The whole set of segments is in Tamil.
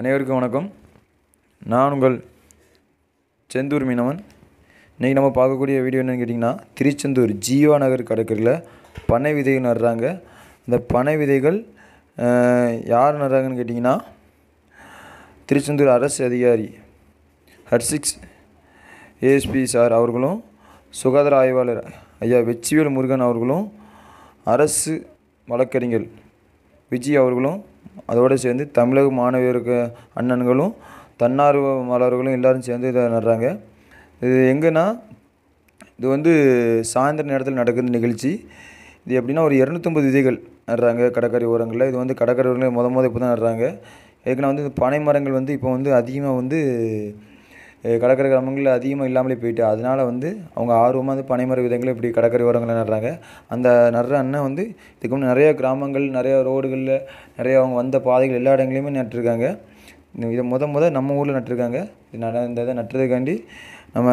அனைவருக்கும் வணக்கம் நான் உங்கள் செந்தூர் மீனவன் இன்றைக்கி நம்ம பார்க்கக்கூடிய வீடியோ என்னென்னு கேட்டிங்கன்னா திருச்செந்தூர் ஜீவா நகர் கடற்கரையில் பனை விதைகள் நடுறாங்க இந்த பனை விதைகள் யார் நடுறாங்கன்னு கேட்டிங்கன்னா திருச்செந்தூர் அரசு அதிகாரி ஹர்சிக்ஸ் ஏஎஸ்பி சார் அவர்களும் சுகாதார ஆய்வாளர் ஐயா வெச்சிவேல் முருகன் அவர்களும் அரசு வழக்கறிஞர் விஜய் அவர்களும் அதோடு சேர்ந்து தமிழக மாணவியருக்கு அண்ணன்களும் தன்னார்வலர்களும் எல்லோரும் சேர்ந்து இதை நடுறாங்க இது எங்கன்னா இது வந்து சாயந்தர நேரத்தில் நடக்கிற நிகழ்ச்சி இது எப்படின்னா ஒரு இரநூத்தம்பது விதைகள் நடுறாங்க கடற்கரை ஓரங்களில் இது வந்து கடற்கரை ஓரங்களில் முத முத இப்போ தான் நடுறாங்க ஏற்கனவே வந்து பனை மரங்கள் வந்து இப்போ வந்து அதிகமாக வந்து கடற்கரை கிராமங்களில் அதிகமாக இல்லாமலே போயிட்டு அதனால் வந்து அவங்க ஆர்வமாக வந்து பனைமர விதங்களை இப்படி கடற்கரை ஓரங்களில் நடுறாங்க அந்த நடுற அண்ணன் வந்து இதுக்கு முன்னே நிறையா கிராமங்கள் நிறையா ரோடுகளில் நிறையா அவங்க வந்த பாதைகள் எல்லா இடங்களையுமே நட்டுருக்காங்க இதை முத முத நம்ம ஊரில் நட்டுருக்காங்க இது நட இந்த இதை நட்டுறதுக்காண்டி நம்ம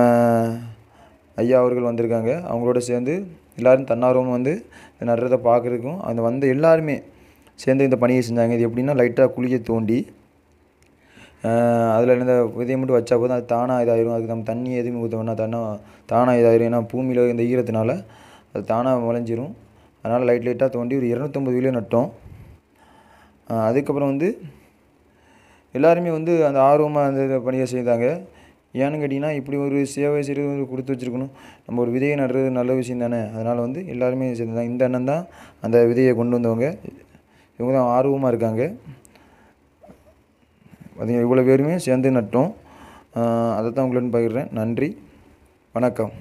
ஐயா அவர்கள் வந்திருக்காங்க அவங்களோட சேர்ந்து எல்லோரும் தன்னார்வமாக வந்து இதை நடுறதை பார்க்குறதுக்கும் அந்த வந்த எல்லாருமே சேர்ந்து இந்த பணியை செஞ்சாங்க இது எப்படின்னா லைட்டாக குழியை தோண்டி அதில் இருந்த விதையை மட்டும் வச்சா போதும் அது தானாக இதாகிடும் அதுக்கு நம்ம தண்ணி எதுவுமே ஊற்ற வேணாம் தானாக இதாகிடும் ஏன்னா பூமியில் இந்த ஈரத்தினால அது தானாக முளைஞ்சிரும் அதனால் லைட் லைட்டாக தோண்டி ஒரு இரநூத்தம்பது கிலோ நட்டோம் அதுக்கப்புறம் வந்து எல்லாருமே வந்து அந்த ஆர்வமாக அந்த பணியை செய்தாங்க ஏன்னு கேட்டிங்கன்னா இப்படி ஒரு சேவை செய்கிறது கொடுத்து வச்சுருக்கணும் நம்ம ஒரு விதையை நடுறது நல்ல விஷயம் தானே அதனால் வந்து எல்லாருமே தான் இந்த அண்ணன் தான் அந்த விதையை கொண்டு வந்தவங்க இவங்க தான் ஆர்வமாக இருக்காங்க அதுங்க இவ்வளோ பேருமே சேர்ந்து நட்டோம் அதை தான் உங்களிடம் பகிர்கிறேன் நன்றி வணக்கம்